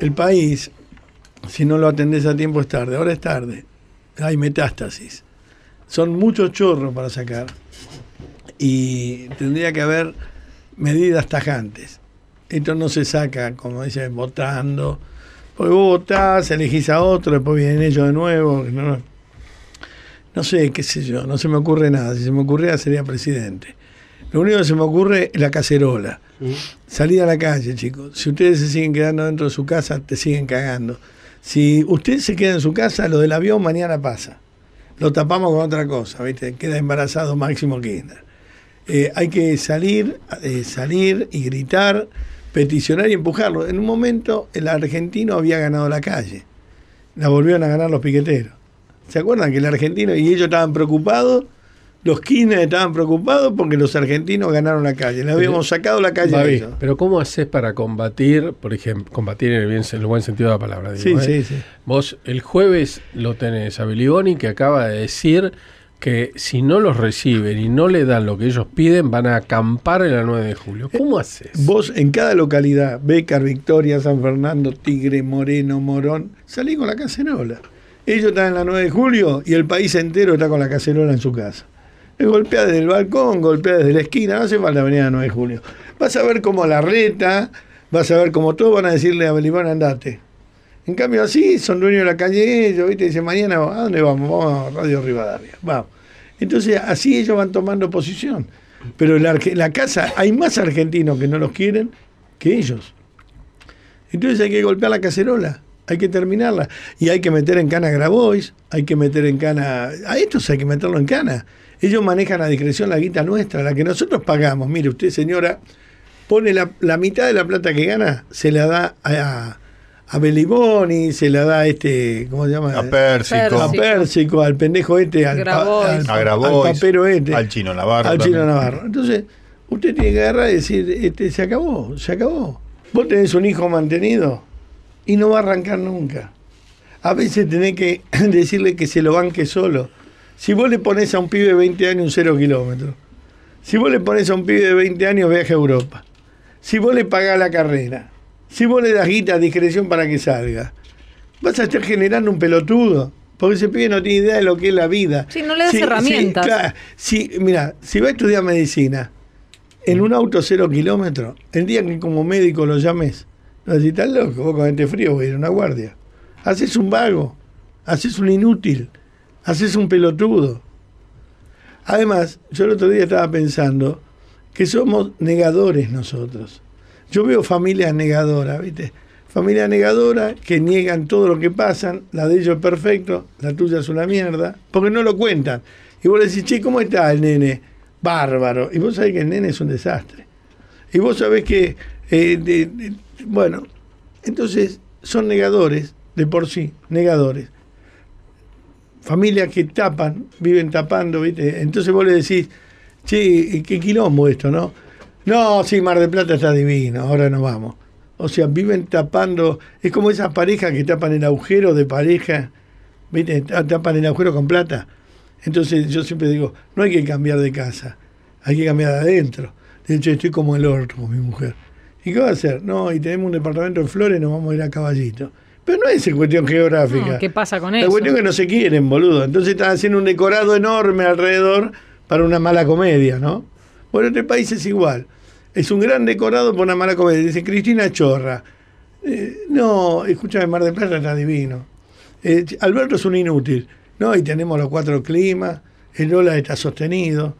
el país, si no lo atendés a tiempo es tarde, ahora es tarde, hay metástasis. Son muchos chorros para sacar y tendría que haber medidas tajantes. Esto no se saca, como dice, votando. pues vos votás, elegís a otro, después vienen ellos de nuevo. No, no sé, qué sé yo, no se me ocurre nada. Si se me ocurriera sería presidente. Lo único que se me ocurre es la cacerola. Mm. Salida a la calle, chicos. Si ustedes se siguen quedando dentro de su casa, te siguen cagando. Si usted se queda en su casa, lo del avión mañana pasa. Lo tapamos con otra cosa, ¿viste? Queda embarazado máximo Kirchner. Eh, hay que salir, eh, salir y gritar, peticionar y empujarlo. En un momento el argentino había ganado la calle. La volvieron a ganar los piqueteros. ¿Se acuerdan que el argentino y ellos estaban preocupados los quines estaban preocupados porque los argentinos ganaron la calle. Le habíamos sacado la calle. pero ¿cómo haces para combatir, por ejemplo, combatir en el, bien, en el buen sentido de la palabra? sí, eh? sí, sí. Vos el jueves lo tenés a Boni, que acaba de decir que si no los reciben y no le dan lo que ellos piden, van a acampar en la 9 de julio. Eh, ¿Cómo haces? Vos en cada localidad, Becar, Victoria, San Fernando, Tigre, Moreno, Morón, salí con la cacerola. Ellos están en la 9 de julio y el país entero está con la cacerola en su casa golpea desde el balcón, golpea desde la esquina, no hace falta la a 9 de julio. Vas a ver cómo la reta, vas a ver cómo todos van a decirle a Belimón, andate. En cambio así, son dueños de la calle ellos, ¿viste? Dicen, mañana, ¿a dónde vamos? Vamos a Radio Rivadavia, vamos. Entonces así ellos van tomando posición. Pero la, la casa, hay más argentinos que no los quieren que ellos. Entonces hay que golpear la cacerola hay que terminarla. Y hay que meter en cana a Grabois, hay que meter en cana. A estos hay que meterlo en cana. Ellos manejan a discreción la guita nuestra, la que nosotros pagamos. Mire, usted, señora, pone la, mitad de la plata que gana, se la da a, a Beliboni, se la da a este, ¿cómo se llama? A Pérsico. A Pérsico, al pendejo este, al, al, papero este. Al chino Navarro. Al chino Navarro. Entonces, usted tiene que agarrar y decir, este, se acabó, se acabó. Vos tenés un hijo mantenido y no va a arrancar nunca. A veces tenés que decirle que se lo banque solo si vos le pones a un pibe de 20 años un cero kilómetro, si vos le pones a un pibe de 20 años viaje a Europa, si vos le pagás la carrera, si vos le das guita a discreción para que salga, vas a estar generando un pelotudo. Porque ese pibe no tiene idea de lo que es la vida. Si no le das herramientas. Si, si, mira, si va a estudiar medicina en un auto cero kilómetro, el día que como médico lo llames, no decís, estás loco, vos con gente frío voy a ir a una guardia. Haces un vago, haces un inútil haces un pelotudo. Además, yo el otro día estaba pensando que somos negadores nosotros. Yo veo familias negadoras, ¿viste? Familia negadora que niegan todo lo que pasan, la de ellos es perfecto, la tuya es una mierda, porque no lo cuentan. Y vos le decís, che, ¿cómo está el nene? Bárbaro. Y vos sabés que el nene es un desastre. Y vos sabés que, eh, bueno, entonces son negadores de por sí, negadores familias que tapan, viven tapando, ¿viste? Entonces vos le decís, che, qué quilombo esto, ¿no? No, sí, Mar del Plata está divino, ahora nos vamos. O sea, viven tapando, es como esas parejas que tapan el agujero de pareja, ¿viste? Tapan el agujero con plata. Entonces yo siempre digo, no hay que cambiar de casa, hay que cambiar de adentro. De hecho, estoy como el orto con mi mujer. ¿Y qué va a hacer? No, y tenemos un departamento en Flores, nos vamos a ir a caballito. Pero no es cuestión geográfica. ¿Qué pasa con eso? La cuestión que no se quieren, boludo. Entonces están haciendo un decorado enorme alrededor para una mala comedia, ¿no? Bueno, este país es igual. Es un gran decorado para una mala comedia. Dice Cristina Chorra. Eh, no, escúchame, Mar de Plata está divino. Eh, Alberto es un inútil. No, y tenemos los cuatro climas. El OLA está sostenido.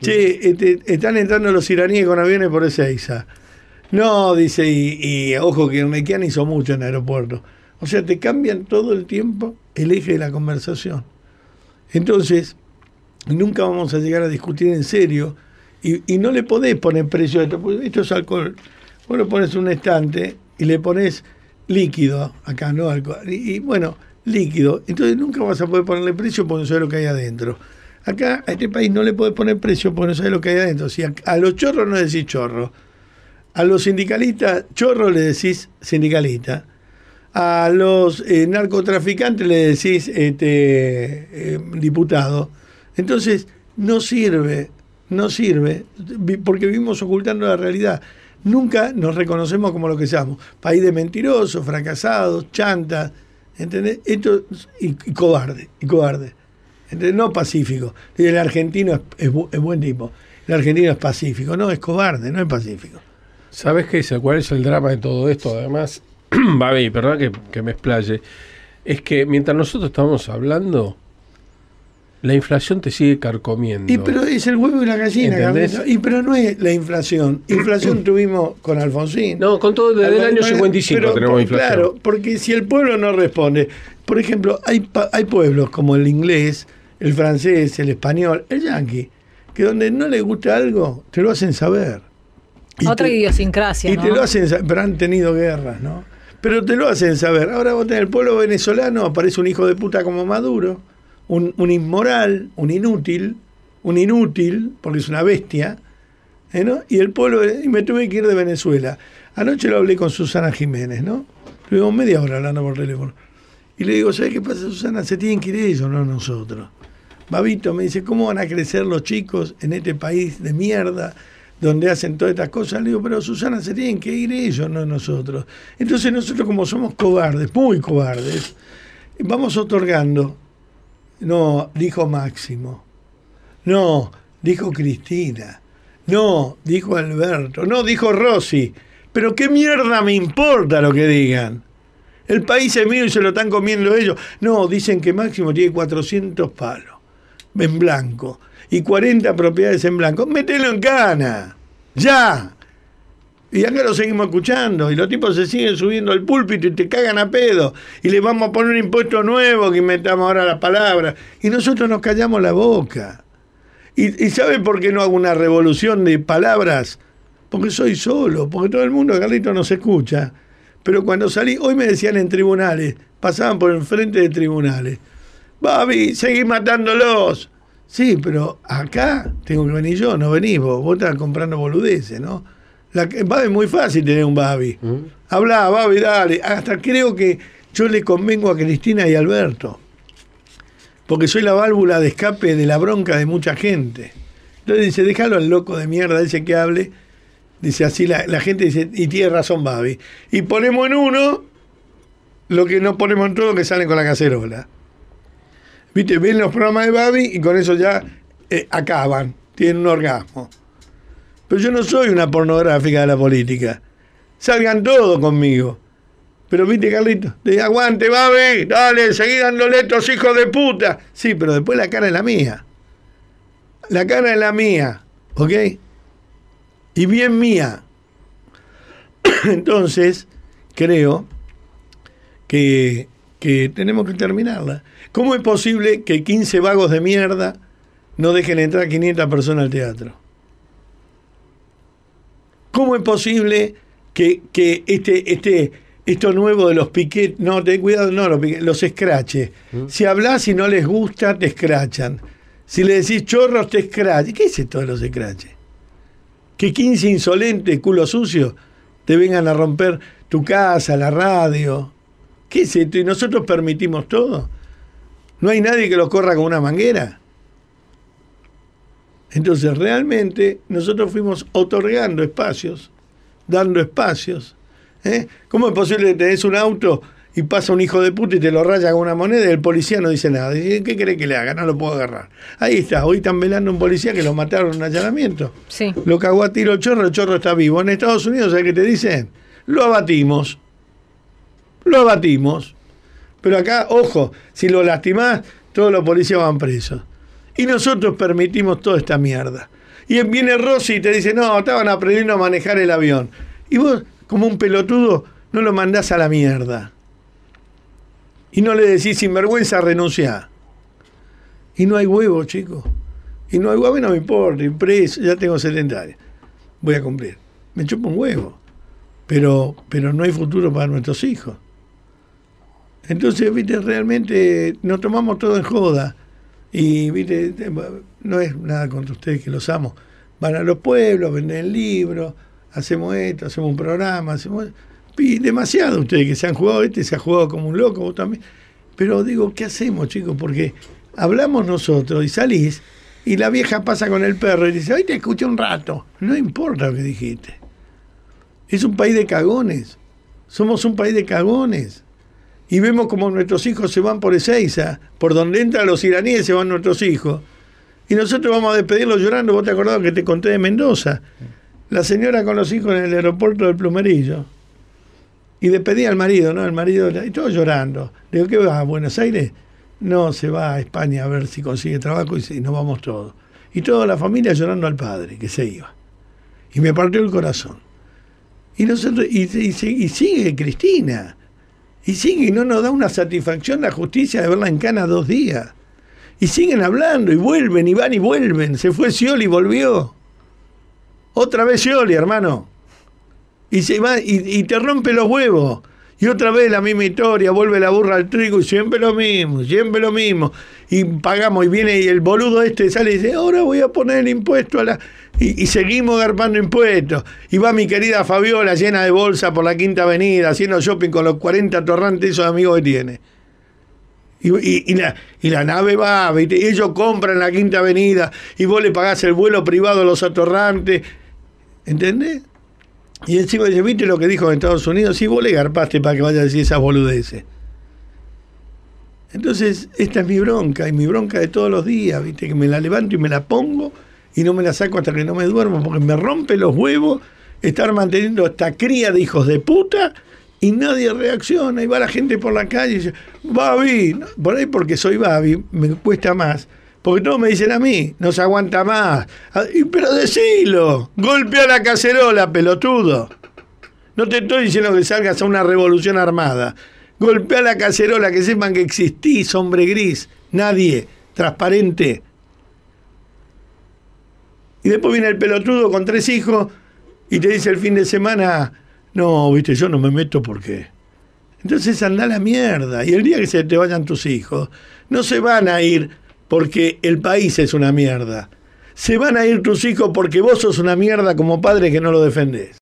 Este, están entrando los iraníes con aviones por Ezeiza. No, dice, y, ojo que Mequian hizo mucho en el aeropuerto. O sea, te cambian todo el tiempo el eje de la conversación. Entonces, nunca vamos a llegar a discutir en serio y, no le podés poner precio a esto, esto es alcohol. Vos le pones un estante y le pones líquido, acá no alcohol, y, bueno, líquido. Entonces nunca vas a poder ponerle precio porque no sabes lo que hay adentro. Acá a este país no le podés poner precio porque no sabes lo que hay adentro. Si a, a los chorros no decís chorro, a los sindicalistas chorro le decís sindicalista a los eh, narcotraficantes le decís, este, eh, diputado. Entonces, no sirve, no sirve, porque vivimos ocultando la realidad. Nunca nos reconocemos como lo que seamos. País de mentirosos, fracasados, chantas, ¿entendés? Esto, y, cobarde, y cobarde. No pacífico. El argentino es, buen tipo. El argentino es pacífico. No, es cobarde, no es pacífico. ¿Sabes qué? es ¿Cuál es el drama de todo esto? Además, Babi, perdón que, me explaye. Es que mientras nosotros estamos hablando, la inflación te sigue carcomiendo. Y pero es el huevo y la gallina, Y pero no es la inflación. Inflación tuvimos con Alfonsín. No, con todo desde el año 55 tenemos inflación. Claro, porque si el pueblo no responde, por ejemplo, hay, hay pueblos como el inglés, el francés, el español, el yanqui, que donde no le gusta algo, te lo hacen saber. Otra idiosincrasia. Y te lo hacen saber, pero han tenido guerras, ¿no? Pero te lo hacen saber. Ahora vos tenés el pueblo venezolano, aparece un hijo de puta como Maduro, un, inmoral, un inútil, un inútil, porque es una bestia, ¿eh, ¿no? Y el pueblo, y me tuve que ir de Venezuela. Anoche lo hablé con Susana Jiménez, ¿no? Tuvimos media hora hablando por teléfono. Y le digo, ¿sabes qué pasa, Susana? Se tienen que ir ellos, no nosotros. Babito me dice, ¿cómo van a crecer los chicos en este país de mierda? donde hacen todas estas cosas. Le digo, pero Susana, se tienen que ir ellos, no nosotros. Entonces nosotros como somos cobardes, muy cobardes, vamos otorgando. No, dijo Máximo. No, dijo Cristina. No, dijo Alberto. No, dijo Rossi. Pero qué mierda me importa lo que digan. El país es mío y se lo están comiendo ellos. No, dicen que Máximo tiene 400 palos en blanco y 40 propiedades en blanco, metelo en cana, ya. Y acá lo seguimos escuchando, y los tipos se siguen subiendo al púlpito y te cagan a pedo, y le vamos a poner un impuesto nuevo que metamos ahora las palabras y nosotros nos callamos la boca. ¿Y, y sabe por qué no hago una revolución de palabras? Porque soy solo, porque todo el mundo, Carlito, se escucha. Pero cuando salí, hoy me decían en tribunales, pasaban por frente de tribunales. Babi, seguí matándolos. Sí, pero acá tengo que venir yo, no venís vos. Vos estás comprando boludeces, ¿no? La, Babi es muy fácil tener un Babi. ¿Mm? Hablá, Habla, Babi, dale. Hasta creo que yo le convengo a Cristina y Alberto. Porque soy la válvula de escape de la bronca de mucha gente. Entonces dice, déjalo al loco de mierda ese que hable. Dice así, la, gente dice, y tiene razón Babi. Y ponemos en uno lo que no ponemos en todo que sale con la cacerola. Viste, ven los programas de Babi y con eso ya eh, acaban, tienen un orgasmo. Pero yo no soy una pornográfica de la política. Salgan todos conmigo. Pero viste, Carlito, te aguante, Babi, dale, seguí dándole estos hijos de puta. Sí, pero después la cara es la mía. La cara es la mía, ¿ok? Y bien mía. Entonces, creo que tenemos que terminarla. ¿Cómo es posible que 15 vagos de mierda no dejen entrar 500 personas al teatro? ¿Cómo es posible que, que este, este, esto nuevo de los piquetes, no, ten cuidado, no, los, escrache. los escraches. ¿Mm? Si hablas y no les gusta, te escrachan. Si le decís chorros, te escrachan. ¿Qué es esto de los escraches? Que 15 insolentes, culo sucio, te vengan a romper tu casa, la radio, ¿Qué es esto? ¿Y nosotros permitimos todo? No hay nadie que lo corra con una manguera. Entonces realmente nosotros fuimos otorgando espacios, dando espacios. ¿eh? ¿Cómo es posible que tenés un auto y pasa un hijo de puta y te lo raya con una moneda y el policía no dice nada? ¿qué cree que le haga? No lo puedo agarrar. Ahí está, hoy están velando un policía que lo mataron en un allanamiento. Sí. Lo cagó a tiro el chorro, el chorro está vivo. En Estados Unidos, ¿sabes qué te dicen? Lo abatimos lo abatimos. Pero acá, ojo, si lo lastimás, todos los policías van presos. Y nosotros permitimos toda esta mierda. Y viene Rossi y te dice, no, estaban aprendiendo a manejar el avión. Y vos, como un pelotudo, no lo mandás a la mierda. Y no le decís, sin vergüenza, renuncia. Y no hay huevo, chico Y no hay huevo, a no me importa, preso ya tengo 70 años. Voy a cumplir. Me chupo un huevo. Pero, pero no hay futuro para nuestros hijos. Entonces, viste, realmente nos tomamos todo en joda. Y, viste, no es nada contra ustedes que los amo. Van a los pueblos, venden libros, hacemos esto, hacemos un programa, hacemos... Y demasiado ustedes que se han jugado, este se ha jugado como un loco, vos también. Pero digo, ¿qué hacemos, chicos? Porque hablamos nosotros y salís y la vieja pasa con el perro y dice, hoy te escuché un rato. No importa lo que dijiste. Es un país de cagones. Somos un país de cagones y vemos como nuestros hijos se van por Ezeiza, por donde entran los iraníes se van nuestros hijos. Y nosotros vamos a despedirlos llorando, vos te acordás que te conté de Mendoza, la señora con los hijos en el aeropuerto del Plumerillo. Y despedí al marido, ¿no? El marido, y todo llorando. Le digo, ¿qué va a Buenos Aires? No, se va a España a ver si consigue trabajo y, nos vamos todos. Y toda la familia llorando al padre, que se iba. Y me partió el corazón. Y, nosotros, y, y sigue Cristina. Y sigue y no nos da una satisfacción la justicia de verla en cana dos días. Y siguen hablando y vuelven y van y vuelven. Se fue Scioli y volvió. Otra vez Scioli, hermano. Y, se va, y te rompe los huevos. Y otra vez la misma historia, vuelve la burra al trigo y siempre lo mismo, siempre lo mismo. Y pagamos y viene y el boludo este sale y dice, ahora voy a poner el impuesto a la... Y, seguimos garpando impuestos. Y va mi querida Fabiola llena de bolsa por la Quinta Avenida, haciendo shopping con los 40 atorrantes esos amigos que tiene. Y, la, nave va, ellos compran la Quinta Avenida y vos le pagás el vuelo privado a los atorrantes. ¿Entendés? Y encima dice, ¿viste lo que dijo en Estados Unidos? Sí, vos le garpaste para que vaya a decir esas boludeces. Entonces, esta es mi bronca, y mi bronca de todos los días, ¿viste? Que me la levanto y me la pongo y no me la saco hasta que no me duermo, porque me rompe los huevos estar manteniendo esta cría de hijos de puta y nadie reacciona. Y va la gente por la calle y dice, Babi, por ahí porque soy Babi, me cuesta más porque todos me dicen a mí, no se aguanta más. Ah, pero decilo, golpea la cacerola, pelotudo. No te estoy diciendo que salgas a una revolución armada. Golpea la cacerola, que sepan que existís, hombre gris, nadie, transparente. Y después viene el pelotudo con tres hijos y te dice el fin de semana, no, viste, yo no me meto porque... Entonces anda a la mierda. Y el día que se te vayan tus hijos, no se van a ir porque el país es una mierda. Se van a ir tus hijos porque vos sos una mierda como padre que no lo defendés.